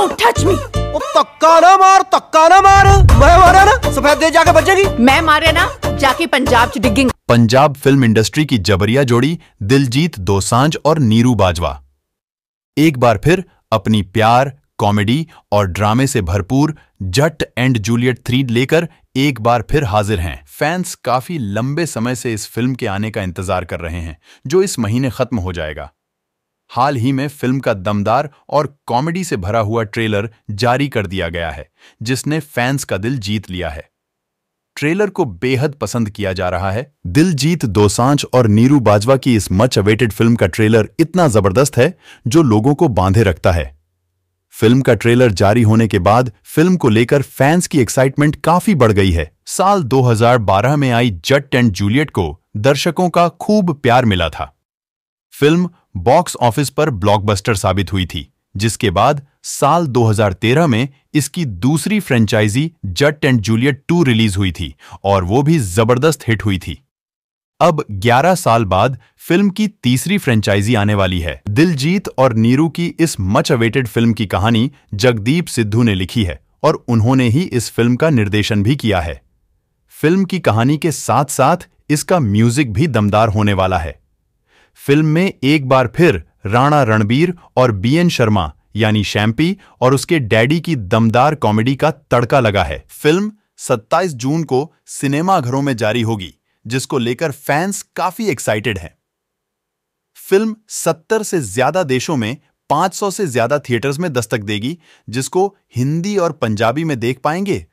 Don't touch me. तक्का ना मार तक्का ना मार मैं मारा ना सफेद दे जाके बचेगी मैं मारे ना जाके पंजाब च डिगिंग पंजाब फिल्म इंडस्ट्री की जबरिया जोड़ी दिलजीत दोसांझ और नीरू बाजवा एक बार फिर अपनी प्यार कॉमेडी और ड्रामे से भरपूर जट एंड जूलियट थ्री लेकर एक बार फिर हाजिर हैं फैंस काफी लंबे समय से इस फिल्म के आने का इंतजार कर रहे हैं जो इस महीने खत्म हो जाएगा हाल ही में फिल्म का दमदार और कॉमेडी से भरा हुआ ट्रेलर जारी कर दिया गया है जिसने फैंस का दिल जीत लिया है ट्रेलर को बेहद पसंद किया जा रहा है दिलजीत दोसांझ और नीरू बाजवा की इस मच अवेटेड फिल्म का ट्रेलर इतना जबरदस्त है जो लोगों को बांधे रखता है फिल्म का ट्रेलर जारी होने के बाद फिल्म को लेकर फैंस की एक्साइटमेंट काफी बढ़ गई है साल 2012 में आई जट एंड जूलियट को दर्शकों का खूब प्यार मिला था फिल्म बॉक्स ऑफिस पर ब्लॉकबस्टर साबित हुई थी जिसके बाद साल 2013 में इसकी दूसरी franchise Jatt and Juliet 2 release हुई थी और वो भी जबरदस्त हिट हुई थी अब 11 साल बाद फिल्म की तीसरी फ्रेंचाइजी आने वाली है दिलजीत और नीरू की इस मच अवेटेड फिल्म की कहानी जगदीप सिद्धू ने लिखी है और उन्होंने ही इस फिल्म का निर्देशन भी किया है फिल्म की कहानी के साथ साथ इसका म्यूजिक भी दमदार होने वाला है फिल्म में एक बार फिर राणा रणबीर और बीएन शर्मा यानी शैम्पी और उसके डैडी की दमदार कॉमेडी का तड़का लगा है फिल्म 27 जून को सिनेमाघरों में जारी होगी जिसको लेकर फैंस काफी एक्साइटेड हैं फिल्म 70 से ज्यादा देशों में 500 से ज्यादा थिएटर्स में दस्तक देगी जिसको हिंदी और पंजाबी में देख पाएंगे